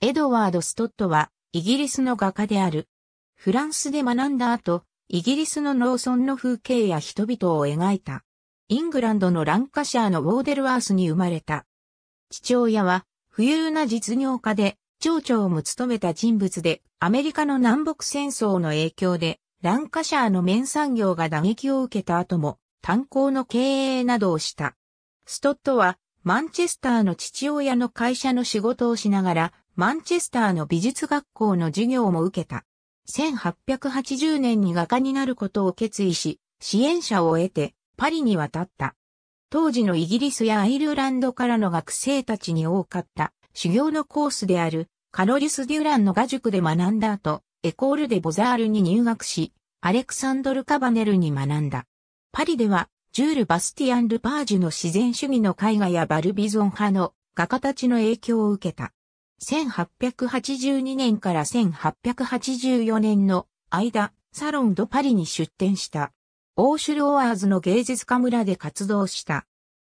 エドワード・ストットは、イギリスの画家である。フランスで学んだ後、イギリスの農村の風景や人々を描いた。イングランドのランカシャーのウォーデルワースに生まれた。父親は、富裕な実業家で、町長も務めた人物で、アメリカの南北戦争の影響で、ランカシャーの綿産業が打撃を受けた後も、炭鉱の経営などをした。ストットは、マンチェスターの父親の会社の仕事をしながら、マンチェスターの美術学校の授業も受けた。1880年に画家になることを決意し、支援者を得てパリに渡った。当時のイギリスやアイルランドからの学生たちに多かった修行のコースであるカロリス・デュランの画塾で学んだ後、エコール・でボザールに入学し、アレクサンドル・カバネルに学んだ。パリでは、ジュール・バスティアン・ルパージュの自然主義の絵画やバルビゾン派の画家たちの影響を受けた。1882年から1884年の間、サロンドパリに出展した。オーシュロワーズの芸術家村で活動した。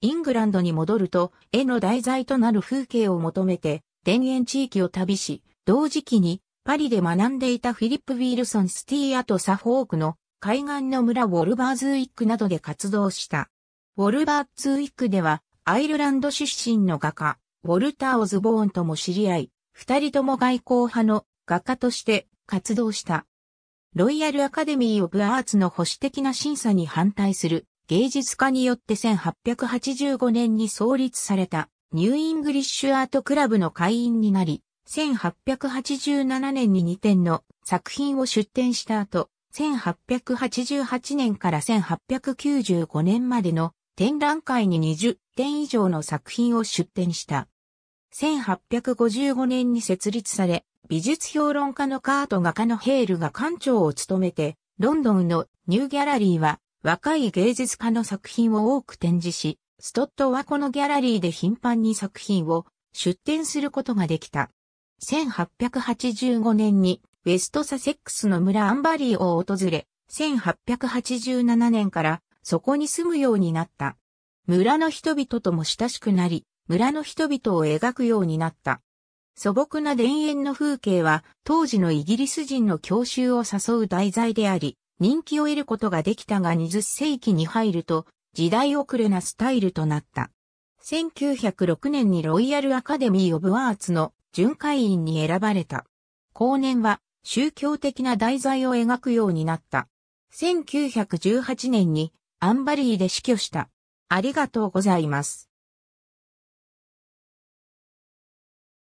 イングランドに戻ると、絵の題材となる風景を求めて、田園地域を旅し、同時期にパリで学んでいたフィリップ・ウィルソン・スティーアとサフォークの海岸の村ウォルバーズウィックなどで活動した。ウォルバーズウィックではアイルランド出身の画家、ウォルター・オズボーンとも知り合い、二人とも外交派の画家として活動した。ロイヤル・アカデミー・オブ・アーツの保守的な審査に反対する芸術家によって1885年に創立されたニューイングリッシュアートクラブの会員になり、1887年に2点の作品を出展した後、1888年から1895年までの展覧会に20点以上の作品を出展した。1855年に設立され、美術評論家のカート・画家のヘールが館長を務めて、ロンドンのニューギャラリーは若い芸術家の作品を多く展示し、ストットはこのギャラリーで頻繁に作品を出展することができた。1885年にウェストサセックスの村アンバリーを訪れ、1887年からそこに住むようになった。村の人々とも親しくなり、村の人々を描くようになった。素朴な田園の風景は当時のイギリス人の郷愁を誘う題材であり、人気を得ることができたが20世紀に入ると時代遅れなスタイルとなった。1906年にロイヤルアカデミー・オブ・アーツの巡回員に選ばれた。後年は宗教的な題材を描くようになった。1918年にアンバリーで死去した。ありがとうございます。